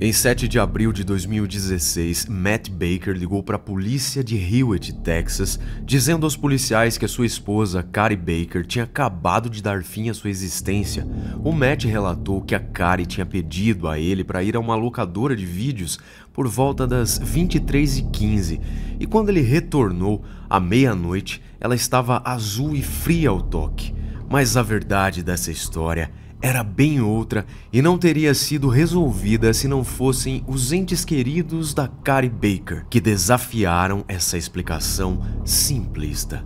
Em 7 de abril de 2016, Matt Baker ligou para a polícia de Hewitt, Texas, dizendo aos policiais que a sua esposa, Carrie Baker, tinha acabado de dar fim à sua existência. O Matt relatou que a Carrie tinha pedido a ele para ir a uma locadora de vídeos por volta das 23h15, e quando ele retornou, à meia-noite, ela estava azul e fria ao toque. Mas a verdade dessa história era bem outra e não teria sido resolvida se não fossem os entes queridos da Carrie Baker que desafiaram essa explicação simplista.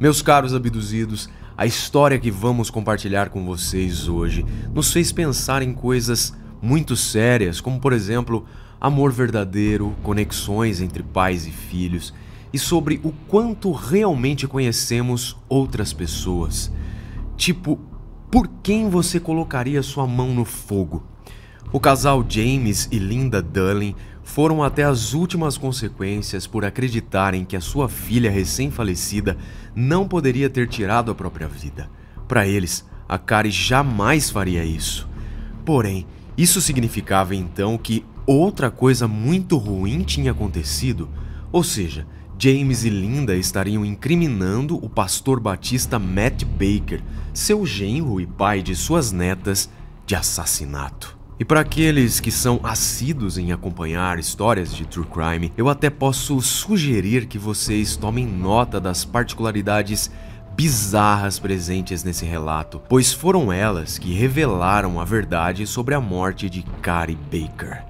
Meus caros abduzidos, a história que vamos compartilhar com vocês hoje nos fez pensar em coisas muito sérias, como por exemplo, amor verdadeiro, conexões entre pais e filhos e sobre o quanto realmente conhecemos outras pessoas. Tipo, por quem você colocaria sua mão no fogo? O casal James e Linda Dunlin foram até as últimas consequências por acreditarem que a sua filha recém-falecida não poderia ter tirado a própria vida. Para eles, a Kari jamais faria isso. Porém, isso significava então que outra coisa muito ruim tinha acontecido, ou seja, James e Linda estariam incriminando o pastor batista Matt Baker, seu genro e pai de suas netas, de assassinato. E para aqueles que são assíduos em acompanhar histórias de true crime, eu até posso sugerir que vocês tomem nota das particularidades bizarras presentes nesse relato, pois foram elas que revelaram a verdade sobre a morte de Cary Baker.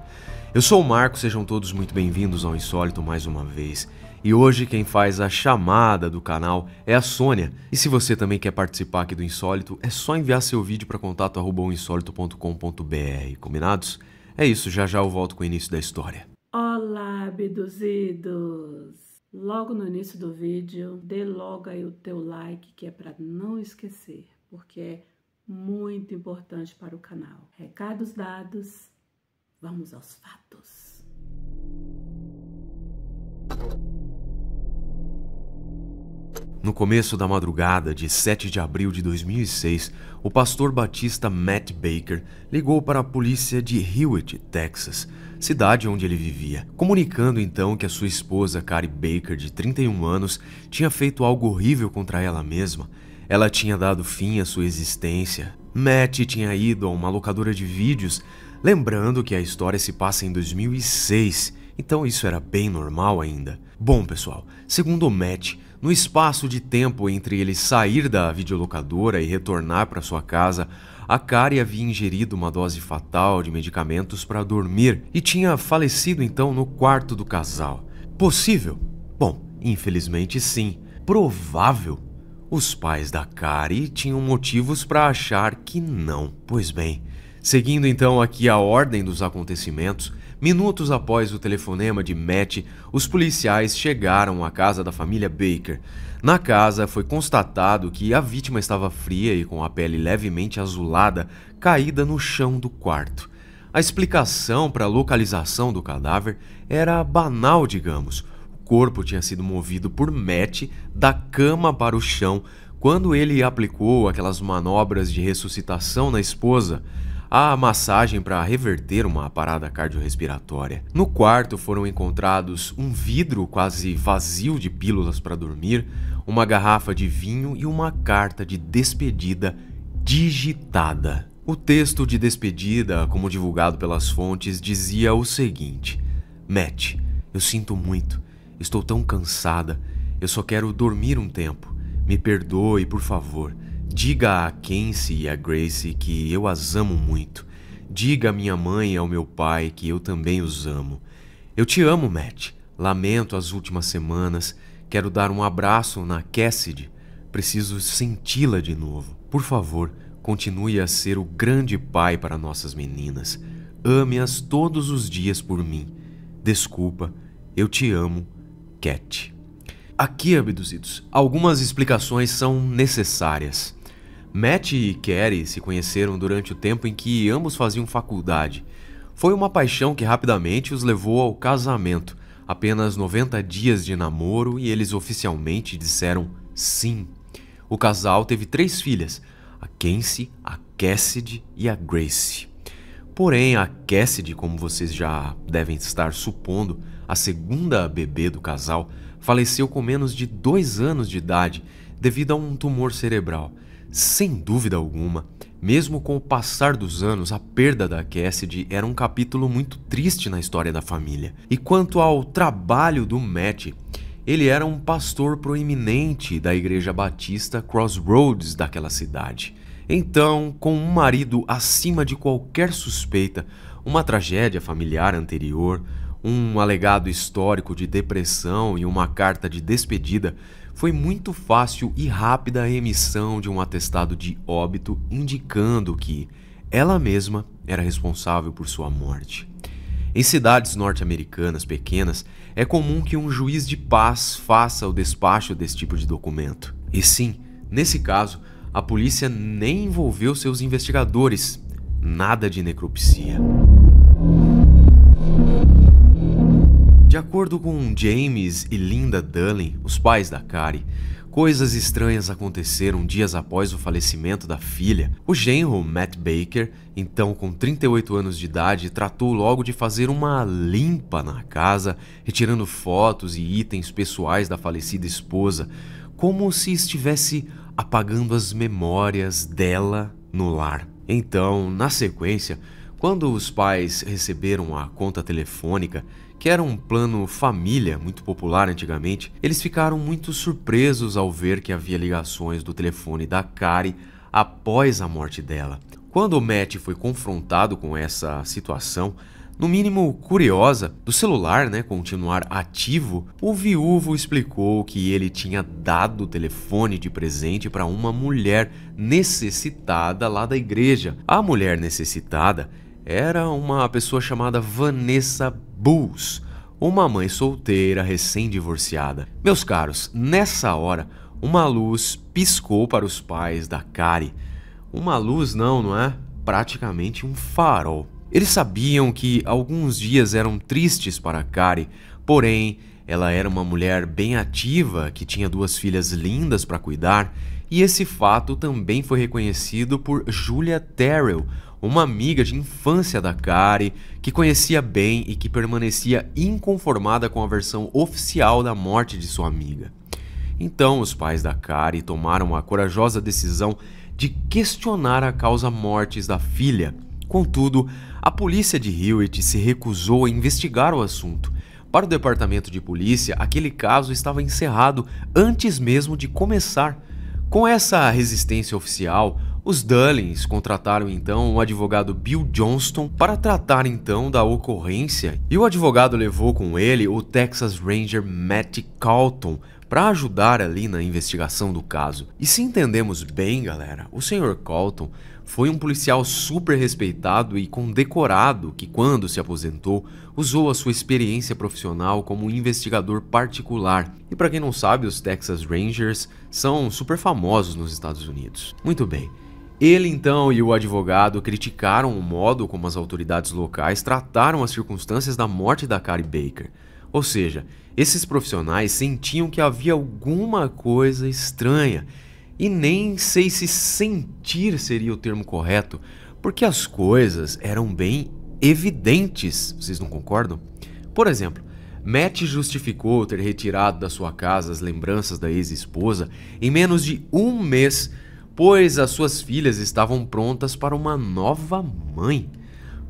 Eu sou o Marco, sejam todos muito bem-vindos ao Insólito mais uma vez. E hoje quem faz a chamada do canal é a Sônia. E se você também quer participar aqui do Insólito, é só enviar seu vídeo para contato@insólito.com.br, combinados? É isso, já já eu volto com o início da história. Olá, abduzidos. Logo no início do vídeo, dê logo aí o teu like, que é para não esquecer, porque é muito importante para o canal. Recados dados, vamos aos fatos. No começo da madrugada de 7 de abril de 2006, o pastor batista Matt Baker ligou para a polícia de Hewitt, Texas, cidade onde ele vivia, comunicando então que a sua esposa, Carrie Baker, de 31 anos, tinha feito algo horrível contra ela mesma. Ela tinha dado fim à sua existência. Matt tinha ido a uma locadora de vídeos, lembrando que a história se passa em 2006, então isso era bem normal ainda. Bom, pessoal, segundo o Matt, no espaço de tempo entre ele sair da videolocadora e retornar para sua casa, a Kari havia ingerido uma dose fatal de medicamentos para dormir e tinha falecido então no quarto do casal. Possível? Bom, infelizmente sim. Provável? Os pais da Kari tinham motivos para achar que não. Pois bem, seguindo então aqui a ordem dos acontecimentos, Minutos após o telefonema de Matt, os policiais chegaram à casa da família Baker. Na casa foi constatado que a vítima estava fria e com a pele levemente azulada, caída no chão do quarto. A explicação para a localização do cadáver era banal, digamos. O corpo tinha sido movido por Matt da cama para o chão quando ele aplicou aquelas manobras de ressuscitação na esposa a massagem para reverter uma parada cardiorrespiratória. No quarto foram encontrados um vidro quase vazio de pílulas para dormir, uma garrafa de vinho e uma carta de despedida digitada. O texto de despedida, como divulgado pelas fontes, dizia o seguinte: Matt, eu sinto muito, estou tão cansada, eu só quero dormir um tempo. Me perdoe, por favor. Diga a Kenzie e a Grace que eu as amo muito. Diga à minha mãe e ao meu pai que eu também os amo. Eu te amo, Matt. Lamento as últimas semanas. Quero dar um abraço na Cassidy. Preciso senti-la de novo. Por favor, continue a ser o grande pai para nossas meninas. Ame-as todos os dias por mim. Desculpa, eu te amo, Cat. Aqui, abduzidos, algumas explicações são necessárias. Matt e Kerry se conheceram durante o tempo em que ambos faziam faculdade. Foi uma paixão que rapidamente os levou ao casamento. Apenas 90 dias de namoro e eles oficialmente disseram sim. O casal teve três filhas, a Kenzie, a Cassidy e a Grace. Porém, a Cassidy, como vocês já devem estar supondo, a segunda bebê do casal, faleceu com menos de dois anos de idade devido a um tumor cerebral. Sem dúvida alguma, mesmo com o passar dos anos, a perda da Cassidy era um capítulo muito triste na história da família. E quanto ao trabalho do Matt, ele era um pastor proeminente da igreja batista Crossroads daquela cidade. Então, com um marido acima de qualquer suspeita, uma tragédia familiar anterior, um alegado histórico de depressão e uma carta de despedida, foi muito fácil e rápida a emissão de um atestado de óbito indicando que ela mesma era responsável por sua morte. Em cidades norte-americanas pequenas, é comum que um juiz de paz faça o despacho desse tipo de documento. E sim, nesse caso, a polícia nem envolveu seus investigadores. Nada de necropsia. De acordo com James e Linda Dunley, os pais da Carrie, coisas estranhas aconteceram dias após o falecimento da filha. O genro, Matt Baker, então com 38 anos de idade, tratou logo de fazer uma limpa na casa, retirando fotos e itens pessoais da falecida esposa, como se estivesse apagando as memórias dela no lar. Então, na sequência, quando os pais receberam a conta telefônica, que era um plano família muito popular antigamente, eles ficaram muito surpresos ao ver que havia ligações do telefone da Kari após a morte dela. Quando o Matt foi confrontado com essa situação, no mínimo curiosa, do celular né, continuar ativo, o viúvo explicou que ele tinha dado o telefone de presente para uma mulher necessitada lá da igreja. A mulher necessitada era uma pessoa chamada Vanessa Bulls, uma mãe solteira recém-divorciada. Meus caros, nessa hora, uma luz piscou para os pais da Kari. Uma luz não, não é? Praticamente um farol. Eles sabiam que alguns dias eram tristes para Kari, porém, ela era uma mulher bem ativa, que tinha duas filhas lindas para cuidar, e esse fato também foi reconhecido por Julia Terrell, uma amiga de infância da Kari, que conhecia bem e que permanecia inconformada com a versão oficial da morte de sua amiga. Então, os pais da Kari tomaram a corajosa decisão de questionar a causa mortes da filha. Contudo, a polícia de Hewitt se recusou a investigar o assunto. Para o departamento de polícia, aquele caso estava encerrado antes mesmo de começar. Com essa resistência oficial, os Dullins contrataram então o advogado Bill Johnston para tratar então da ocorrência e o advogado levou com ele o Texas Ranger Matt Calton para ajudar ali na investigação do caso. E se entendemos bem, galera, o Sr. Colton foi um policial super respeitado e condecorado que, quando se aposentou, usou a sua experiência profissional como investigador particular. E para quem não sabe, os Texas Rangers são super famosos nos Estados Unidos. Muito bem. Ele então e o advogado criticaram o modo como as autoridades locais trataram as circunstâncias da morte da Carrie Baker. Ou seja, esses profissionais sentiam que havia alguma coisa estranha. E nem sei se sentir seria o termo correto, porque as coisas eram bem evidentes, vocês não concordam? Por exemplo, Matt justificou ter retirado da sua casa as lembranças da ex-esposa em menos de um mês pois as suas filhas estavam prontas para uma nova mãe.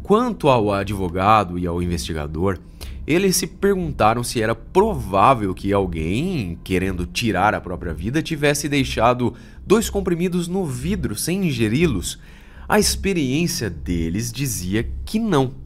Quanto ao advogado e ao investigador, eles se perguntaram se era provável que alguém, querendo tirar a própria vida, tivesse deixado dois comprimidos no vidro sem ingeri-los. A experiência deles dizia que não.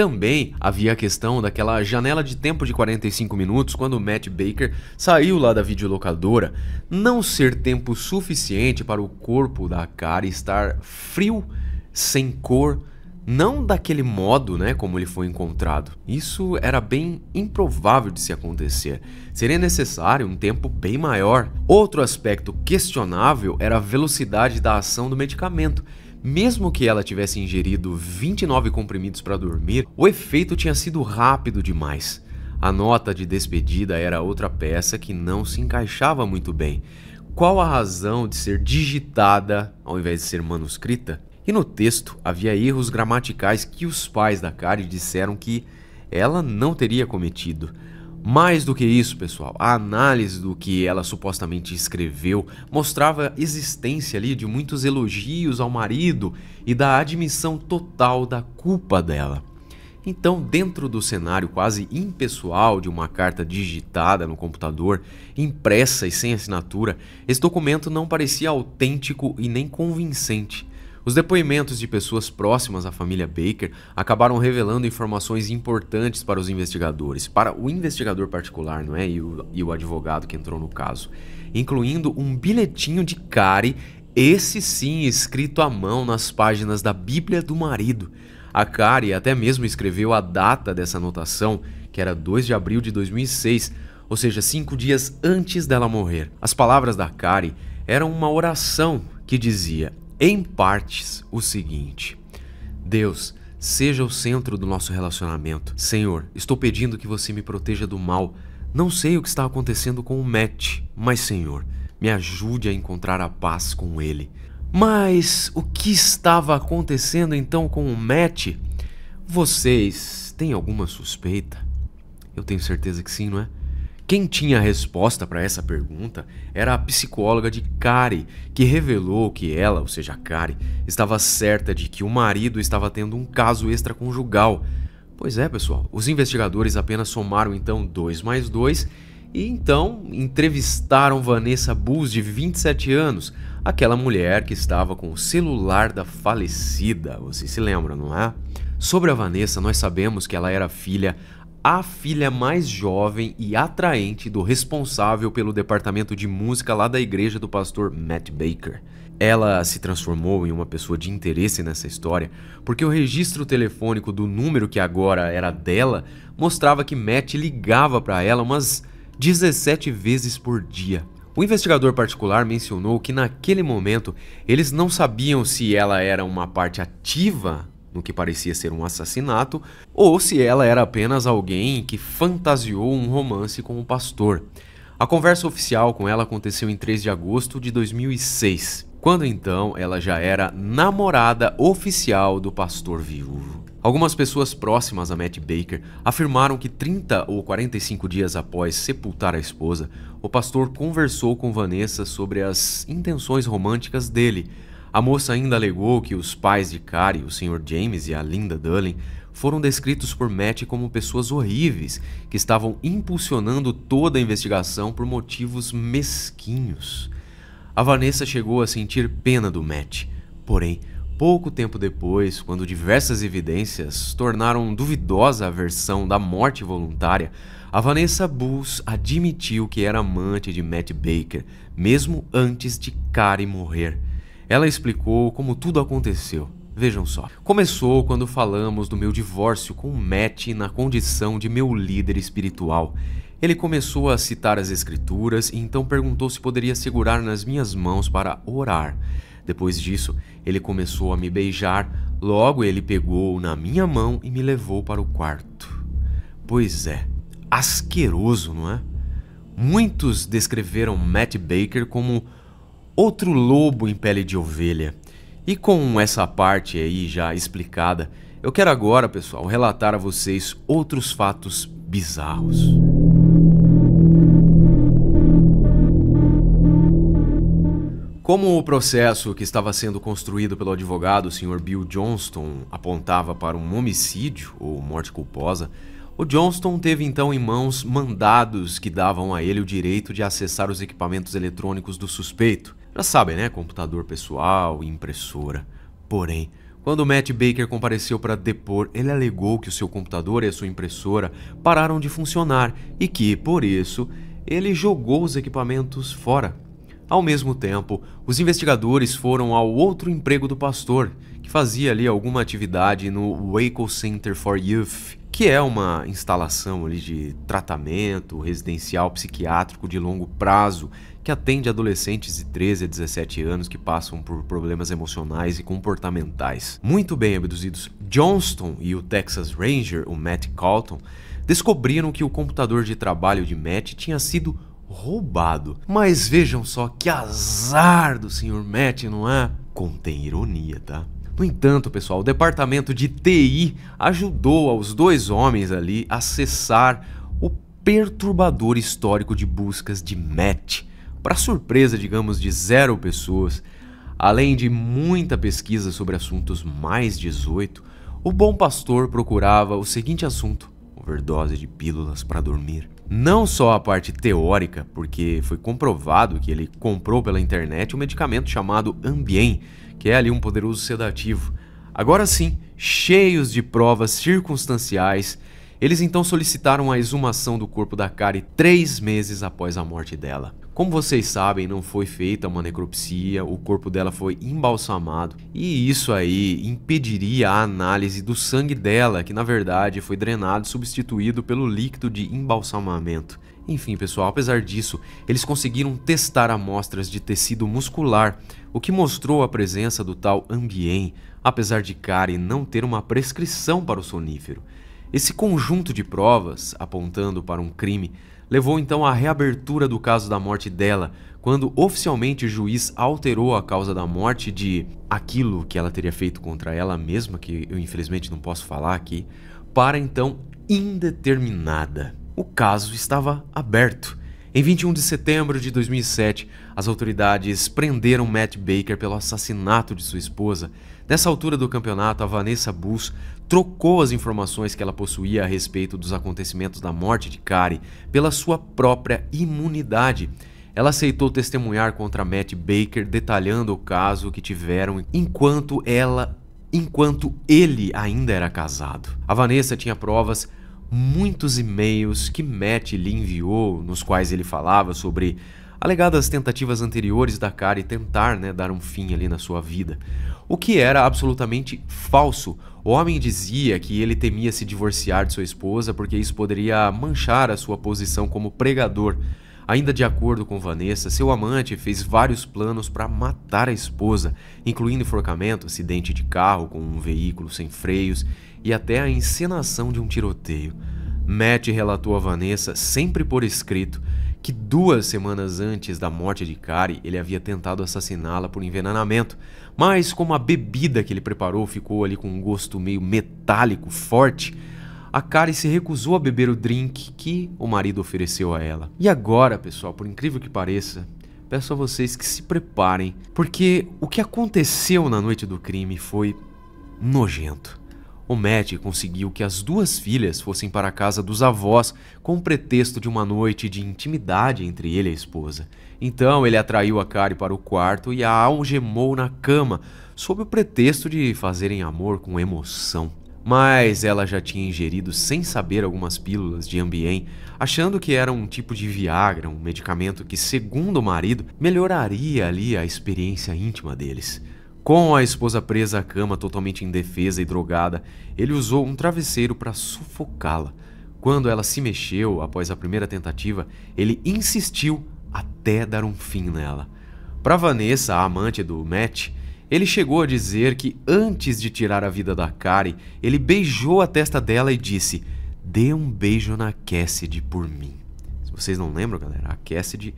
Também havia a questão daquela janela de tempo de 45 minutos quando o Matt Baker saiu lá da videolocadora não ser tempo suficiente para o corpo da cara estar frio, sem cor, não daquele modo, né, como ele foi encontrado. Isso era bem improvável de se acontecer. Seria necessário um tempo bem maior. Outro aspecto questionável era a velocidade da ação do medicamento, mesmo que ela tivesse ingerido 29 comprimidos para dormir, o efeito tinha sido rápido demais. A nota de despedida era outra peça que não se encaixava muito bem. Qual a razão de ser digitada ao invés de ser manuscrita? E no texto havia erros gramaticais que os pais da Kari disseram que ela não teria cometido. Mais do que isso, pessoal, a análise do que ela supostamente escreveu mostrava a existência ali de muitos elogios ao marido e da admissão total da culpa dela. Então, dentro do cenário quase impessoal de uma carta digitada no computador, impressa e sem assinatura, esse documento não parecia autêntico e nem convincente. Os depoimentos de pessoas próximas à família Baker acabaram revelando informações importantes para os investigadores, para o investigador particular, não é? E o, e o advogado que entrou no caso, incluindo um bilhetinho de Kari, esse sim escrito à mão nas páginas da Bíblia do marido. A Kari até mesmo escreveu a data dessa anotação, que era 2 de abril de 2006, ou seja, cinco dias antes dela morrer. As palavras da Kari eram uma oração que dizia: em partes o seguinte: Deus, seja o centro do nosso relacionamento. Senhor, estou pedindo que você me proteja do mal. Não sei o que está acontecendo com o Matt, mas Senhor, me ajude a encontrar a paz com ele. Mas o que estava acontecendo então com o Matt? Vocês têm alguma suspeita? Eu tenho certeza que sim, não é? Quem tinha a resposta para essa pergunta era a psicóloga de Kari, que revelou que ela, ou seja, Kari, estava certa de que o marido estava tendo um caso extraconjugal. Pois é, pessoal, os investigadores apenas somaram então 2 mais 2 e então entrevistaram Vanessa Bus, de 27 anos, aquela mulher que estava com o celular da falecida. Vocês se lembram, não é? Sobre a Vanessa, nós sabemos que ela era filha a filha mais jovem e atraente do responsável pelo departamento de música lá da igreja do pastor Matt Baker. Ela se transformou em uma pessoa de interesse nessa história, porque o registro telefônico do número que agora era dela mostrava que Matt ligava para ela umas 17 vezes por dia. O investigador particular mencionou que naquele momento eles não sabiam se ela era uma parte ativa no que parecia ser um assassinato, ou se ela era apenas alguém que fantasiou um romance com o pastor. A conversa oficial com ela aconteceu em 3 de agosto de 2006, quando então ela já era namorada oficial do pastor viúvo. Algumas pessoas próximas a Matt Baker afirmaram que 30 ou 45 dias após sepultar a esposa, o pastor conversou com Vanessa sobre as intenções românticas dele, a moça ainda alegou que os pais de Carrie, o Sr. James e a Linda Dulling, foram descritos por Matt como pessoas horríveis que estavam impulsionando toda a investigação por motivos mesquinhos. A Vanessa chegou a sentir pena do Matt, porém, pouco tempo depois, quando diversas evidências tornaram duvidosa a versão da morte voluntária, a Vanessa Bulls admitiu que era amante de Matt Baker, mesmo antes de Carrie morrer. Ela explicou como tudo aconteceu. Vejam só. Começou quando falamos do meu divórcio com Matt na condição de meu líder espiritual. Ele começou a citar as escrituras e então perguntou se poderia segurar nas minhas mãos para orar. Depois disso, ele começou a me beijar, logo ele pegou na minha mão e me levou para o quarto. Pois é, asqueroso, não é? Muitos descreveram Matt Baker como Outro lobo em pele de ovelha. E com essa parte aí já explicada, eu quero agora, pessoal, relatar a vocês outros fatos bizarros. Como o processo que estava sendo construído pelo advogado o Sr. Bill Johnston apontava para um homicídio ou morte culposa, o Johnston teve então em mãos mandados que davam a ele o direito de acessar os equipamentos eletrônicos do suspeito, já sabem, né? Computador pessoal, impressora. Porém, quando Matt Baker compareceu para depor, ele alegou que o seu computador e a sua impressora pararam de funcionar e que, por isso, ele jogou os equipamentos fora. Ao mesmo tempo, os investigadores foram ao outro emprego do pastor, que fazia ali alguma atividade no Waco Center for Youth, que é uma instalação ali de tratamento residencial psiquiátrico de longo prazo que atende adolescentes de 13 a 17 anos que passam por problemas emocionais e comportamentais. Muito bem abduzidos, Johnston e o Texas Ranger, o Matt Calton, descobriram que o computador de trabalho de Matt tinha sido roubado. Mas vejam só que azar do Sr. Matt, não é? Contém ironia, tá? No entanto, pessoal, o departamento de TI ajudou aos dois homens ali a acessar o perturbador histórico de buscas de Matt. Para surpresa, digamos, de zero pessoas, além de muita pesquisa sobre assuntos mais 18, o bom pastor procurava o seguinte assunto: overdose de pílulas para dormir. Não só a parte teórica, porque foi comprovado que ele comprou pela internet um medicamento chamado Ambien, que é ali um poderoso sedativo. Agora sim, cheios de provas circunstanciais eles então solicitaram a exumação do corpo da Kari três meses após a morte dela. Como vocês sabem, não foi feita uma necropsia, o corpo dela foi embalsamado e isso aí impediria a análise do sangue dela, que na verdade foi drenado e substituído pelo líquido de embalsamamento. Enfim, pessoal, apesar disso, eles conseguiram testar amostras de tecido muscular, o que mostrou a presença do tal ambien, apesar de Kari não ter uma prescrição para o sonífero. Esse conjunto de provas, apontando para um crime, levou então à reabertura do caso da morte dela, quando oficialmente o juiz alterou a causa da morte de aquilo que ela teria feito contra ela mesma, que eu infelizmente não posso falar aqui, para então indeterminada. O caso estava aberto em 21 de setembro de 2007, as autoridades prenderam Matt Baker pelo assassinato de sua esposa. Nessa altura do campeonato, a Vanessa Bush trocou as informações que ela possuía a respeito dos acontecimentos da morte de Kari pela sua própria imunidade. Ela aceitou testemunhar contra Matt Baker, detalhando o caso que tiveram enquanto ela enquanto ele ainda era casado. A Vanessa tinha provas muitos e-mails que Matt lhe enviou, nos quais ele falava sobre alegadas tentativas anteriores da Kari tentar né, dar um fim ali na sua vida, o que era absolutamente falso. O homem dizia que ele temia se divorciar de sua esposa porque isso poderia manchar a sua posição como pregador. Ainda de acordo com Vanessa, seu amante fez vários planos para matar a esposa, incluindo enforcamento, acidente de carro com um veículo sem freios e até a encenação de um tiroteio. Matt relatou a Vanessa, sempre por escrito, que duas semanas antes da morte de Kari, ele havia tentado assassiná-la por envenenamento, mas como a bebida que ele preparou ficou ali com um gosto meio metálico, forte, a Kari se recusou a beber o drink que o marido ofereceu a ela. E agora, pessoal, por incrível que pareça, peço a vocês que se preparem, porque o que aconteceu na noite do crime foi nojento. O Matt conseguiu que as duas filhas fossem para a casa dos avós com o pretexto de uma noite de intimidade entre ele e a esposa. Então ele atraiu a Kari para o quarto e a algemou na cama, sob o pretexto de fazerem amor com emoção. Mas ela já tinha ingerido sem saber algumas pílulas de Ambien, achando que era um tipo de Viagra, um medicamento que, segundo o marido, melhoraria ali a experiência íntima deles. Com a esposa presa à cama, totalmente indefesa e drogada, ele usou um travesseiro para sufocá-la. Quando ela se mexeu após a primeira tentativa, ele insistiu até dar um fim nela. Para Vanessa, a amante do Matt, ele chegou a dizer que antes de tirar a vida da Kari, ele beijou a testa dela e disse: Dê um beijo na Cassidy por mim. Se vocês não lembram, galera, a Cassidy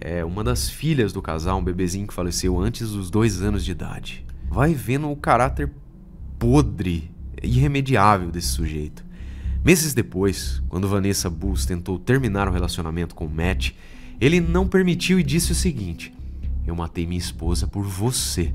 é uma das filhas do casal, um bebezinho que faleceu antes dos dois anos de idade. Vai vendo o caráter podre, irremediável desse sujeito. Meses depois, quando Vanessa Bulls tentou terminar o relacionamento com Matt, ele não permitiu e disse o seguinte: Eu matei minha esposa por você.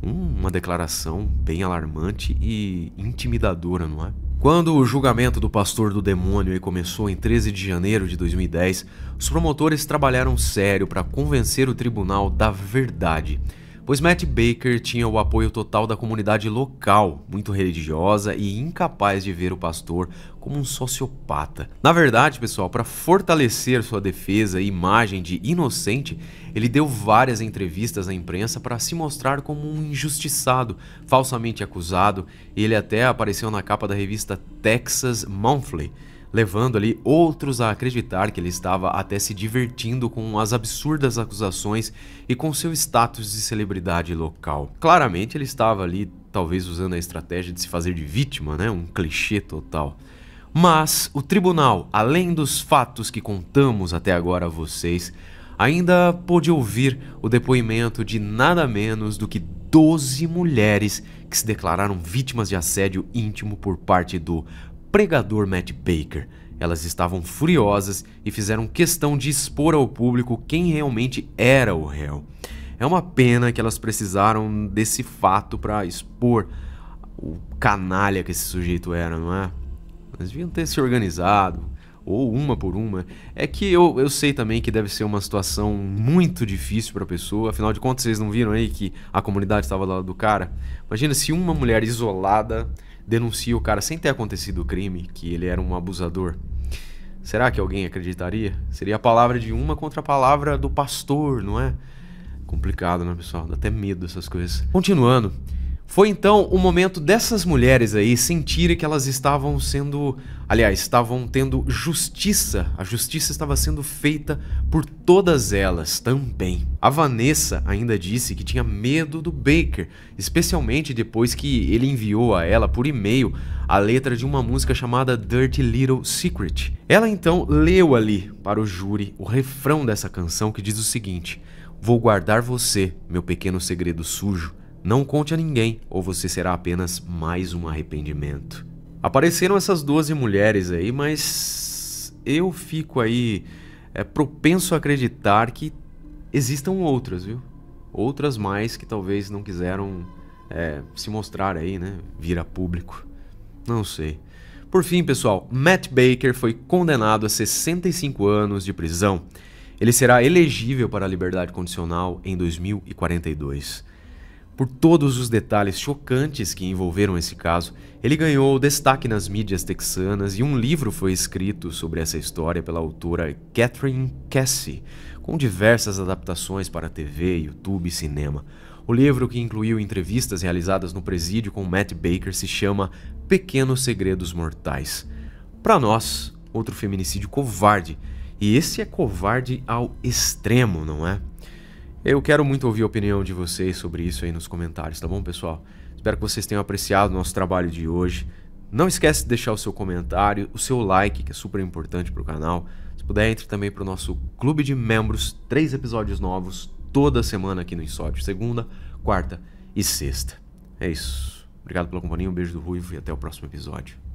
Uma declaração bem alarmante e intimidadora, não é? Quando o julgamento do pastor do demônio começou em 13 de janeiro de 2010, os promotores trabalharam sério para convencer o tribunal da verdade pois Matt Baker tinha o apoio total da comunidade local, muito religiosa e incapaz de ver o pastor como um sociopata. Na verdade, pessoal, para fortalecer sua defesa e imagem de inocente, ele deu várias entrevistas à imprensa para se mostrar como um injustiçado, falsamente acusado, e ele até apareceu na capa da revista Texas Monthly levando ali outros a acreditar que ele estava até se divertindo com as absurdas acusações e com seu status de celebridade local. Claramente ele estava ali talvez usando a estratégia de se fazer de vítima, né? Um clichê total. Mas o tribunal, além dos fatos que contamos até agora a vocês, ainda pôde ouvir o depoimento de nada menos do que 12 mulheres que se declararam vítimas de assédio íntimo por parte do pregador Matt Baker. Elas estavam furiosas e fizeram questão de expor ao público quem realmente era o réu. É uma pena que elas precisaram desse fato para expor o canalha que esse sujeito era, não é? Elas deviam ter se organizado, ou uma por uma. É que eu, eu sei também que deve ser uma situação muito difícil para a pessoa, afinal de contas vocês não viram aí que a comunidade estava do lado do cara? Imagina se uma mulher isolada denuncia o cara sem ter acontecido o crime, que ele era um abusador, será que alguém acreditaria? Seria a palavra de uma contra a palavra do pastor, não é? Complicado, né, pessoal? Dá até medo essas coisas. Continuando. Foi então o momento dessas mulheres aí sentirem que elas estavam sendo, aliás, estavam tendo justiça. A justiça estava sendo feita por todas elas também. A Vanessa ainda disse que tinha medo do Baker, especialmente depois que ele enviou a ela por e-mail a letra de uma música chamada Dirty Little Secret. Ela então leu ali para o júri o refrão dessa canção que diz o seguinte: Vou guardar você, meu pequeno segredo sujo não conte a ninguém, ou você será apenas mais um arrependimento. Apareceram essas 12 mulheres aí, mas eu fico aí é, propenso a acreditar que existam outras, viu? Outras mais que talvez não quiseram é, se mostrar aí, né? Vir a público. Não sei. Por fim, pessoal, Matt Baker foi condenado a 65 anos de prisão. Ele será elegível para a liberdade condicional em 2042. Por todos os detalhes chocantes que envolveram esse caso, ele ganhou destaque nas mídias texanas e um livro foi escrito sobre essa história pela autora Catherine Cassie, com diversas adaptações para TV, YouTube e cinema. O livro, que incluiu entrevistas realizadas no presídio com Matt Baker, se chama Pequenos Segredos Mortais. Para nós, outro feminicídio covarde, e esse é covarde ao extremo, não é? Eu quero muito ouvir a opinião de vocês sobre isso aí nos comentários, tá bom, pessoal? Espero que vocês tenham apreciado o nosso trabalho de hoje. Não esquece de deixar o seu comentário, o seu like, que é super importante para o canal. Se puder, entre também para o nosso clube de membros. Três episódios novos toda semana aqui no Insódio. Segunda, quarta e sexta. É isso. Obrigado pela companhia, um beijo do Ruivo e até o próximo episódio.